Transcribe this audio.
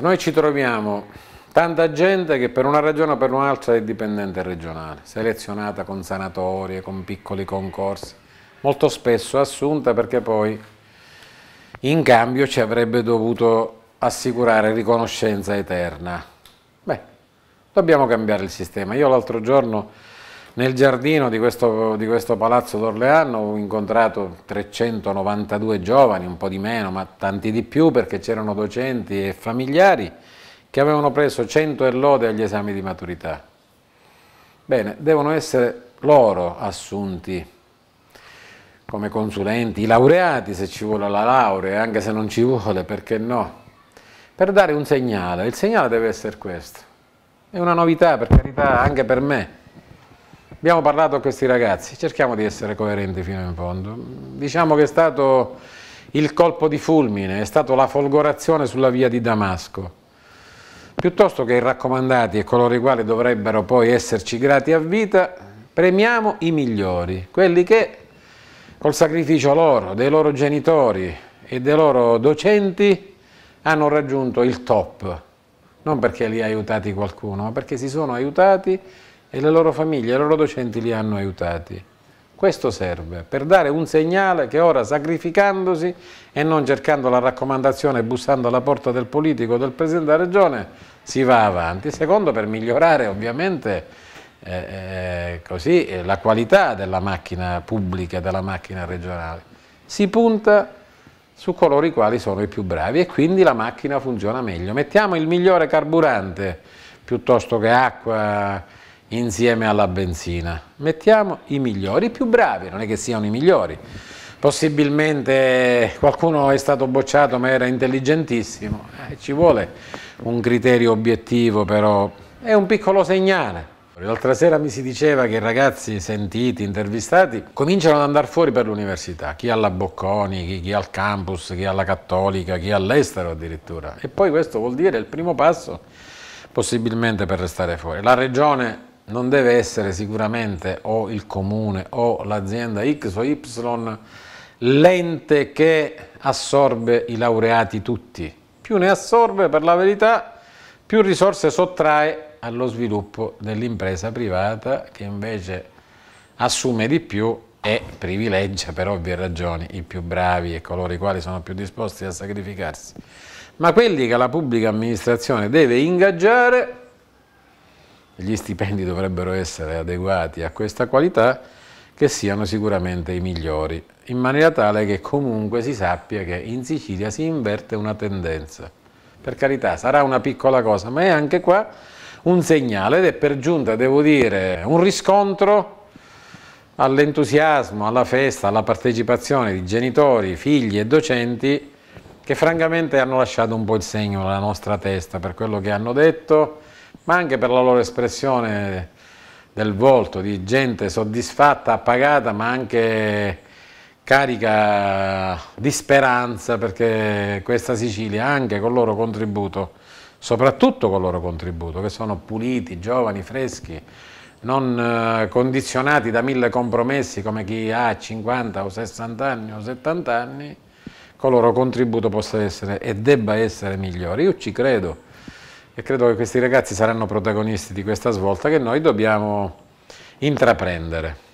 Noi ci troviamo tanta gente che per una ragione o per un'altra è dipendente regionale, selezionata con sanatorie, con piccoli concorsi, molto spesso assunta perché poi in cambio ci avrebbe dovuto assicurare riconoscenza eterna. Beh, dobbiamo cambiare il sistema. Io l'altro giorno nel giardino di questo, di questo palazzo d'Orleano ho incontrato 392 giovani, un po' di meno, ma tanti di più perché c'erano docenti e familiari che avevano preso 100 e lode agli esami di maturità. Bene, devono essere loro assunti come consulenti, i laureati se ci vuole la laurea, anche se non ci vuole, perché no? Per dare un segnale, il segnale deve essere questo. È una novità, per carità, anche per me Abbiamo parlato a questi ragazzi, cerchiamo di essere coerenti fino in fondo. Diciamo che è stato il colpo di fulmine, è stata la folgorazione sulla via di Damasco. Piuttosto che i raccomandati e coloro i quali dovrebbero poi esserci grati a vita, premiamo i migliori, quelli che col sacrificio loro, dei loro genitori e dei loro docenti hanno raggiunto il top, non perché li ha aiutati qualcuno, ma perché si sono aiutati e le loro famiglie, i loro docenti li hanno aiutati. Questo serve per dare un segnale che ora sacrificandosi e non cercando la raccomandazione bussando alla porta del politico o del Presidente della Regione si va avanti. Secondo per migliorare ovviamente eh, eh così, eh, la qualità della macchina pubblica, della macchina regionale. Si punta su coloro i quali sono i più bravi e quindi la macchina funziona meglio. Mettiamo il migliore carburante piuttosto che acqua, insieme alla benzina. Mettiamo i migliori, i più bravi, non è che siano i migliori. Possibilmente qualcuno è stato bocciato ma era intelligentissimo. Eh, ci vuole un criterio obiettivo però, è un piccolo segnale. L'altra sera mi si diceva che i ragazzi sentiti, intervistati, cominciano ad andare fuori per l'università, chi alla Bocconi, chi, chi al campus, chi alla Cattolica, chi all'estero addirittura. E poi questo vuol dire il primo passo possibilmente per restare fuori. La regione non deve essere sicuramente o il comune o l'azienda X o Y l'ente che assorbe i laureati tutti. Più ne assorbe, per la verità, più risorse sottrae allo sviluppo dell'impresa privata che invece assume di più e privilegia per ovvie ragioni i più bravi e coloro i quali sono più disposti a sacrificarsi. Ma quelli che la pubblica amministrazione deve ingaggiare gli stipendi dovrebbero essere adeguati a questa qualità, che siano sicuramente i migliori, in maniera tale che comunque si sappia che in Sicilia si inverte una tendenza. Per carità, sarà una piccola cosa, ma è anche qua un segnale ed è per giunta, devo dire, un riscontro all'entusiasmo, alla festa, alla partecipazione di genitori, figli e docenti che francamente hanno lasciato un po' il segno nella nostra testa per quello che hanno detto, ma anche per la loro espressione del volto, di gente soddisfatta, appagata, ma anche carica di speranza, perché questa Sicilia, anche col loro contributo, soprattutto col loro contributo, che sono puliti, giovani, freschi, non eh, condizionati da mille compromessi come chi ha 50 o 60 anni o 70 anni, col loro contributo possa essere e debba essere migliore. Io ci credo e credo che questi ragazzi saranno protagonisti di questa svolta che noi dobbiamo intraprendere.